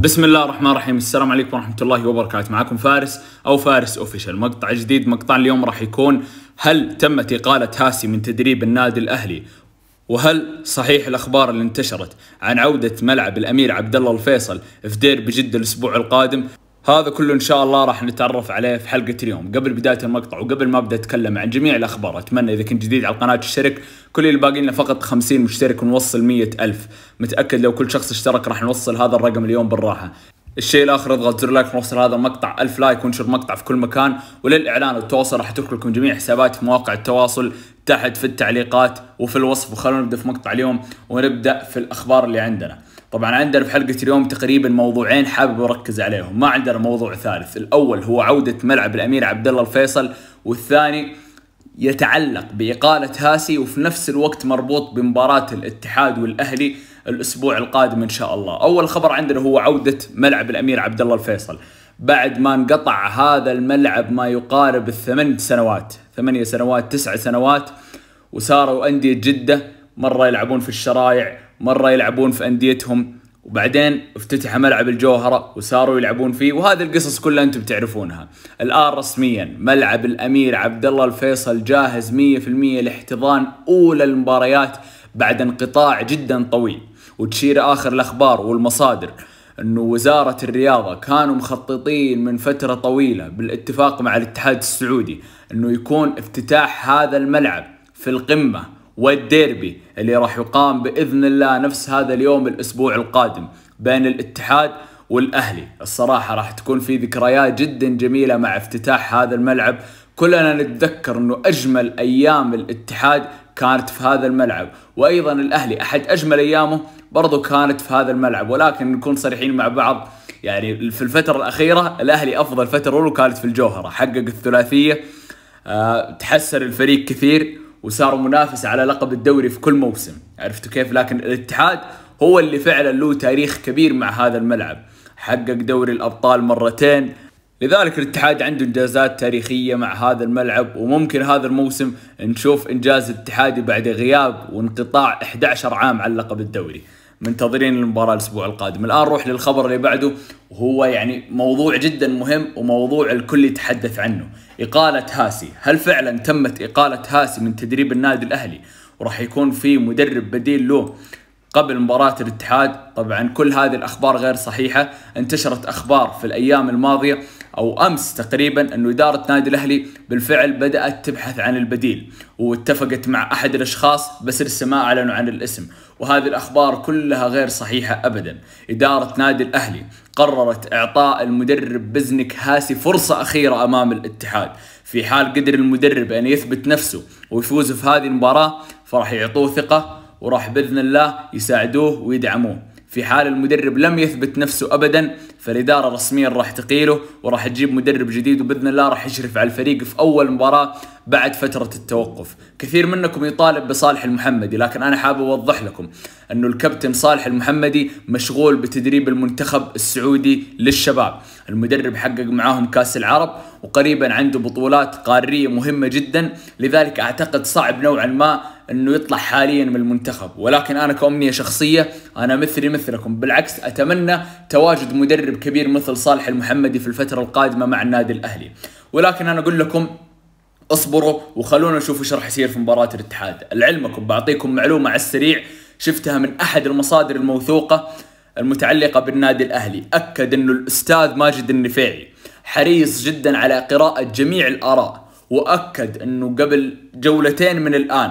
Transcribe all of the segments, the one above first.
بسم الله الرحمن الرحيم السلام عليكم ورحمة الله وبركاته معكم فارس أو فارس أوفيشال مقطع جديد مقطع اليوم راح يكون هل تمت إقالة هاسي من تدريب النادي الأهلي وهل صحيح الاخبار اللي انتشرت عن عوده ملعب الامير عبد الله الفيصل في دير بجدة الاسبوع القادم هذا كله ان شاء الله راح نتعرف عليه في حلقه اليوم قبل بدايه المقطع وقبل ما ابدا اتكلم عن جميع الاخبار اتمنى اذا كنت جديد على القناه تشترك كل اللي باقي لنا فقط 50 مشترك ونوصل 100 الف متاكد لو كل شخص اشترك راح نوصل هذا الرقم اليوم بالراحه الشيء الاخر اضغط زر لايك ونوصل هذا المقطع 1000 لايك وانشر المقطع في كل مكان وللاعلان والتواصل راح اترك لكم جميع حسابات في مواقع التواصل تحت في التعليقات وفي الوصف وخلونا نبدا في مقطع اليوم ونبدا في الاخبار اللي عندنا طبعا عندنا في حلقة اليوم تقريبا موضوعين حابب أركز عليهم ما عندنا موضوع ثالث الأول هو عودة ملعب الأمير عبد الله الفيصل والثاني يتعلق بإقالة هاسي وفي نفس الوقت مربوط بمباراة الاتحاد والأهلي الأسبوع القادم إن شاء الله أول خبر عندنا هو عودة ملعب الأمير عبد الله الفيصل بعد ما انقطع هذا الملعب ما يقارب الثمان سنوات ثمانية سنوات تسع سنوات وصاروا أندية جدة مرة يلعبون في الشرايع مرة يلعبون في أنديتهم وبعدين افتتح ملعب الجوهرة وصاروا يلعبون فيه وهذه القصص كلها انتم بتعرفونها الآن رسميا ملعب الأمير عبد الله الفيصل جاهز 100% لاحتضان أولى المباريات بعد انقطاع جدا طويل وتشير آخر الأخبار والمصادر أنه وزارة الرياضة كانوا مخططين من فترة طويلة بالاتفاق مع الاتحاد السعودي أنه يكون افتتاح هذا الملعب في القمة والديربي اللي راح يقام باذن الله نفس هذا اليوم الاسبوع القادم بين الاتحاد والاهلي، الصراحه راح تكون في ذكريات جدا جميله مع افتتاح هذا الملعب، كلنا نتذكر انه اجمل ايام الاتحاد كانت في هذا الملعب، وايضا الاهلي احد اجمل ايامه برضو كانت في هذا الملعب، ولكن نكون صريحين مع بعض يعني في الفتره الاخيره الاهلي افضل فتره له كانت في الجوهره، حقق الثلاثيه أه تحسن الفريق كثير وصاروا منافس على لقب الدوري في كل موسم عرفتوا كيف لكن الاتحاد هو اللي فعلا له تاريخ كبير مع هذا الملعب حقق دوري الابطال مرتين لذلك الاتحاد عنده انجازات تاريخيه مع هذا الملعب وممكن هذا الموسم نشوف انجاز الاتحادي بعد غياب وانقطاع 11 عام على لقب الدوري منتظرين المباراه الاسبوع القادم الان نروح للخبر اللي بعده وهو يعني موضوع جدا مهم وموضوع الكل يتحدث عنه اقاله هاسي هل فعلا تمت اقاله هاسي من تدريب النادي الاهلي وراح يكون في مدرب بديل له قبل مباراة الاتحاد طبعا كل هذه الأخبار غير صحيحة انتشرت أخبار في الأيام الماضية او امس تقريبا انه اداره نادي الاهلي بالفعل بدات تبحث عن البديل واتفقت مع احد الاشخاص بس لسه ما اعلنوا عن الاسم وهذه الاخبار كلها غير صحيحه ابدا اداره نادي الاهلي قررت اعطاء المدرب بزنك هاسي فرصه اخيره امام الاتحاد في حال قدر المدرب ان يثبت نفسه ويفوز في هذه المباراه فراح يعطوه ثقه وراح باذن الله يساعدوه ويدعموه في حال المدرب لم يثبت نفسه ابدا فالاداره رسميا راح تقيله وراح تجيب مدرب جديد وباذن الله راح يشرف على الفريق في اول مباراه بعد فتره التوقف، كثير منكم يطالب بصالح المحمدي لكن انا حاب اوضح لكم انه الكابتن صالح المحمدي مشغول بتدريب المنتخب السعودي للشباب، المدرب حقق معاهم كاس العرب وقريبا عنده بطولات قاريه مهمه جدا، لذلك اعتقد صعب نوعا ما انه يطلع حاليا من المنتخب ولكن انا كامنيه شخصيه انا مثلي مثلكم بالعكس اتمنى تواجد مدرب كبير مثل صالح المحمدي في الفتره القادمه مع النادي الاهلي ولكن انا اقول لكم اصبروا وخلونا نشوف ايش راح يصير في مباراه الاتحاد لعلمكم بعطيكم معلومه على السريع شفتها من احد المصادر الموثوقه المتعلقه بالنادي الاهلي اكد انه الاستاذ ماجد النفيعي حريص جدا على قراءه جميع الاراء واكد انه قبل جولتين من الان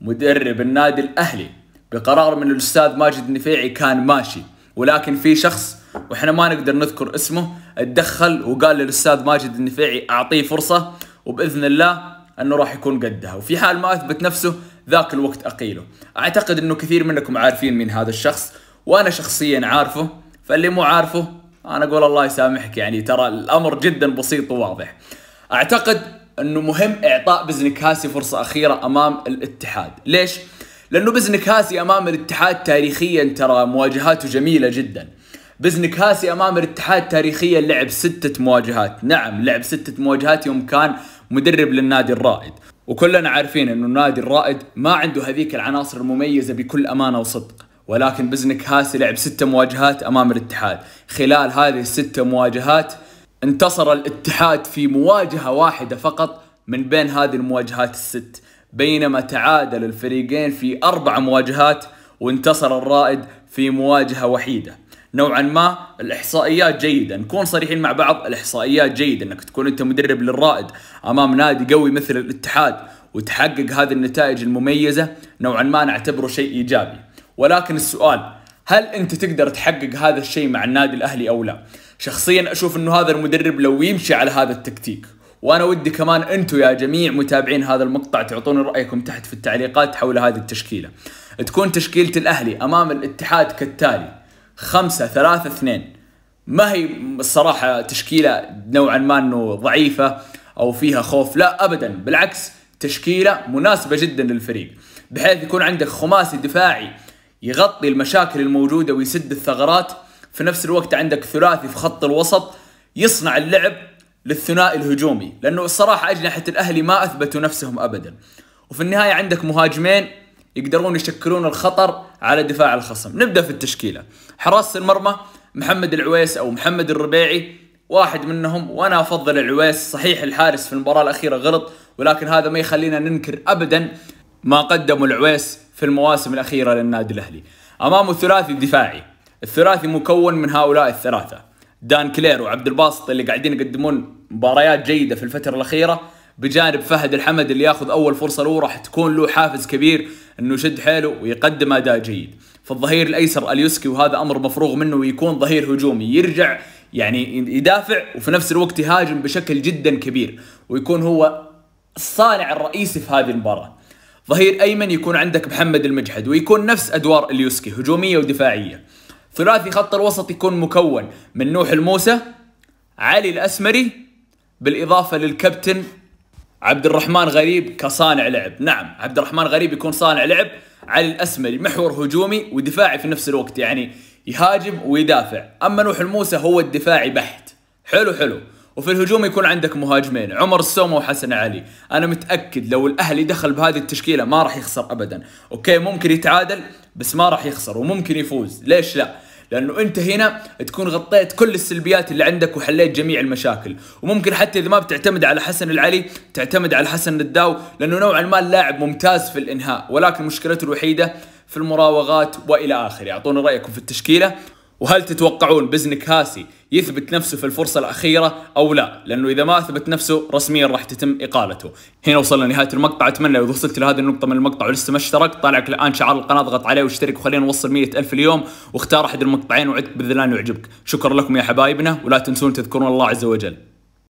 مدرب النادي الاهلي بقرار من الاستاذ ماجد النفيعي كان ماشي ولكن في شخص واحنا ما نقدر نذكر اسمه اتدخل وقال للاستاذ ماجد النفيعي اعطيه فرصه وباذن الله انه راح يكون قدها وفي حال ما اثبت نفسه ذاك الوقت اقيله اعتقد انه كثير منكم عارفين من هذا الشخص وانا شخصيا عارفه فاللي مو عارفه انا اقول الله يسامحك يعني ترى الامر جدا بسيط وواضح اعتقد انه مهم اعطاء بزنكاسي فرصه اخيره امام الاتحاد، ليش؟ لانه بزنكاسي امام الاتحاد تاريخيا ترى مواجهاته جميله جدا. بزنكاسي امام الاتحاد تاريخيا لعب ستة مواجهات، نعم لعب ستة مواجهات يوم كان مدرب للنادي الرائد، وكلنا عارفين انه النادي الرائد ما عنده هذيك العناصر المميزه بكل امانه وصدق، ولكن بزنكاسي لعب ستة مواجهات امام الاتحاد، خلال هذه الستة مواجهات انتصر الاتحاد في مواجهة واحدة فقط من بين هذه المواجهات الست بينما تعادل الفريقين في أربع مواجهات وانتصر الرائد في مواجهة وحيدة نوعا ما الاحصائيات جيده نكون صريحين مع بعض الاحصائيات جيده انك تكون انت مدرب للرائد امام نادي قوي مثل الاتحاد وتحقق هذه النتائج المميزه نوعا ما نعتبره شيء ايجابي ولكن السؤال هل انت تقدر تحقق هذا الشيء مع النادي الاهلي او لا شخصيا اشوف انه هذا المدرب لو يمشي على هذا التكتيك وانا ودي كمان انتم يا جميع متابعين هذا المقطع تعطون رايكم تحت في التعليقات حول هذه التشكيله تكون تشكيله الاهلي امام الاتحاد كالتالي 5 3 2 ما هي الصراحه تشكيله نوعا ما انه ضعيفه او فيها خوف لا ابدا بالعكس تشكيله مناسبه جدا للفريق بحيث يكون عندك خماسي دفاعي يغطي المشاكل الموجوده ويسد الثغرات في نفس الوقت عندك ثلاثي في خط الوسط يصنع اللعب للثنائي الهجومي لانه الصراحه اجنحه الاهلي ما اثبتوا نفسهم ابدا وفي النهايه عندك مهاجمين يقدرون يشكلون الخطر على دفاع الخصم نبدا في التشكيله حراسه المرمى محمد العويس او محمد الربيعي واحد منهم وانا افضل العويس صحيح الحارس في المباراه الاخيره غلط ولكن هذا ما يخلينا ننكر ابدا ما قدمه العويس في المواسم الاخيره للنادي الاهلي امامه ثلاثي دفاعي الثلاثي مكون من هؤلاء الثلاثة دان كلير وعبد الباسط اللي قاعدين يقدمون مباريات جيدة في الفترة الأخيرة بجانب فهد الحمد اللي ياخذ أول فرصة له راح تكون له حافز كبير أنه يشد حيله ويقدم أداء جيد في الظهير الأيسر اليوسكي وهذا أمر مفروغ منه ويكون ظهير هجومي يرجع يعني يدافع وفي نفس الوقت يهاجم بشكل جدا كبير ويكون هو الصانع الرئيسي في هذه المباراة ظهير أيمن يكون عندك محمد المجحد ويكون نفس أدوار اليوسكي هجومية ودفاعية ثلاثي خط الوسط يكون مكون من نوح الموسى علي الأسمري بالإضافة للكابتن عبد الرحمن غريب كصانع لعب نعم عبد الرحمن غريب يكون صانع لعب علي الأسمري محور هجومي ودفاعي في نفس الوقت يعني يهاجم ويدافع أما نوح الموسى هو الدفاعي بحت حلو حلو وفي الهجوم يكون عندك مهاجمين عمر السومة وحسن علي انا متاكد لو الاهلي دخل بهذه التشكيله ما راح يخسر ابدا اوكي ممكن يتعادل بس ما راح يخسر وممكن يفوز ليش لا لانه انت هنا تكون غطيت كل السلبيات اللي عندك وحليت جميع المشاكل وممكن حتى اذا ما بتعتمد على حسن العلي تعتمد على حسن الداو لانه نوعا ما اللاعب ممتاز في الانهاء ولكن مشكلته الوحيده في المراوغات والى اخره اعطونا رايكم في التشكيله وهل تتوقعون كاسي يثبت نفسه في الفرصة الأخيرة أو لا لأنه إذا ما أثبت نفسه رسميا راح تتم إقالته هنا وصلنا لنهاية المقطع أتمنى لو وصلت لهذه النقطة من المقطع ولسه ما اشتركت طالعك الآن شعار القناة اضغط عليه واشترك وخلينا نوصل مية ألف اليوم واختار أحد المقطعين وعدك بإذن الله يعجبك شكرا لكم يا حبايبنا ولا تنسون تذكرون الله عز وجل